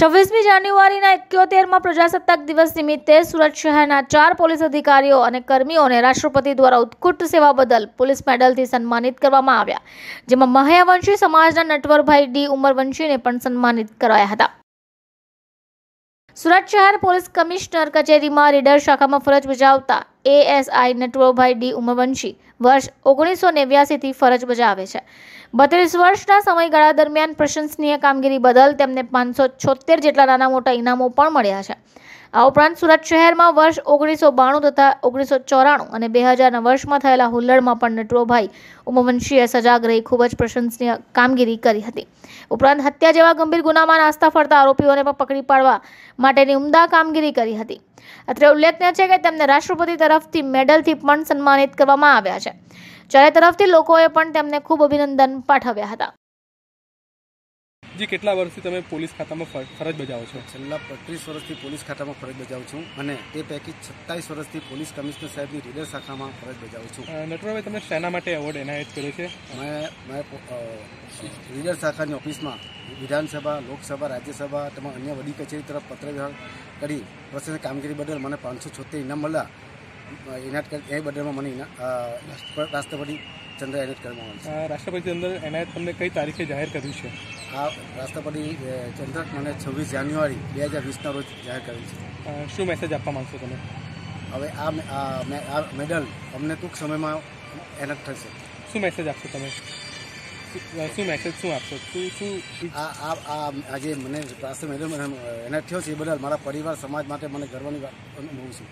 છવ્વીસમી જાન્યુઆરીના એક્યોતેરમાં પ્રજાસત્તાક દિવસ નિમિત્તે સુરત શહેરના ચાર પોલીસ અધિકારીઓ અને કર્મીઓને રાષ્ટ્રપતિ દ્વારા ઉત્કૃષ્ટ સેવા બદલ પોલીસ મેડલથી સન્માનિત કરવામાં આવ્યા જેમાં મહાયાવંશી સમાજના નટવરભાઈ ડી ઉમરવંશીને પણ સન્માનિત કરાયા હતા સુરત શહેર પોલીસ કમિશનર કચેરીમાં રીડર શાખામાં ફરજ બજાવતા એએસઆઈ નટવોભાઈ ડી ઉમવંશી વર્ષ ઓગણીસો નેવ્યાસીથી ફરજ બજાવે છે બત્રીસ વર્ષના સમયગાળા દરમિયાન પ્રશંસનીય કામગીરી બદલ તેમને પાંચસો છોતેર જેટલા નાના મોટા ઇનામો પણ મળ્યા છે આ ઉપરાંત સુરત શહેરમાં વર્ષ ઓગણીસો બાણું તથા ઓગણીસો ચોરાણું અને બે હજારના વર્ષમાં થયેલા હુલ્લડમાં પણ નટવોભાઈ ઉમવંશીએ સજાગ રહી ખૂબ જ પ્રશંસનીય કામગીરી કરી હતી ઉપરાંત હત્યા જેવા ગંભીર ગુનામાં નાસ્તા ફરતા આરોપીઓને પણ પકડી પાડવા માટેની ઉમદા કામગીરી કરી હતી અત્રે ઉલ્લેખનીય છે કે તેમને રાષ્ટ્રપતિ તરફ તરફથી મેડલથી પણ સન્માનિત કરવામાં આવ્યા છે ચારે તરફથી લોકોએ પણ તેમને ખૂબ અભિનંદન પાઠવ્યા હતા જી કેટલા વર્ષથી તમે પોલીસ ખાતામાં ફરજ બજાવો છો છેલ્લા પત્રીસ વર્ષથી પોલીસ ખાતામાં ફરજ બજાવું છું અને તે પૈકી છત્તાવીસ વર્ષથી પોલીસ કમિશનર સાહેબની રીડર શાખામાં ફરજ બજાવું છું નટુરાભાઈ તમે શેના માટે એવોર્ડ એનાયત કર્યો છે મેં મેં રીડર શાખાની ઓફિસમાં વિધાનસભા લોકસભા રાજ્યસભા તેમજ અન્ય વડી કચેરી તરફ પત્ર કરી પ્રશાસનિક કામગીરી બદલ મને પાંચસો છોતેર ઇનામ મળ્યા એનાયત એ બદલમાં મને રાષ્ટ્રપતિ ચંદ્ર એનાયત કરવામાં આવે આવશે રાષ્ટ્રપતિ ચંદ્ર એનાયત તમને કઈ તારીખે જાહેર કર્યું છે આ રાષ્ટ્રપતિ ચંદ્ર મને છવ્વીસ જાન્યુઆરી બે હજાર વીસના રોજ જાહેર કર્યું છે શું મેસેજ આપવા માંગશો તમે હવે આ આ મેડલ અમને ટૂંક સમયમાં એનાયત થશે શું મેસેજ આપશો તમે શું મેસેજ શું આપશો શું શું આ આ આજે મને પાસે મેડલ એનાયત થયો છે એ બદલ મારા પરિવાર સમાજ માટે મને ગર્વની વાત અનુભવું છું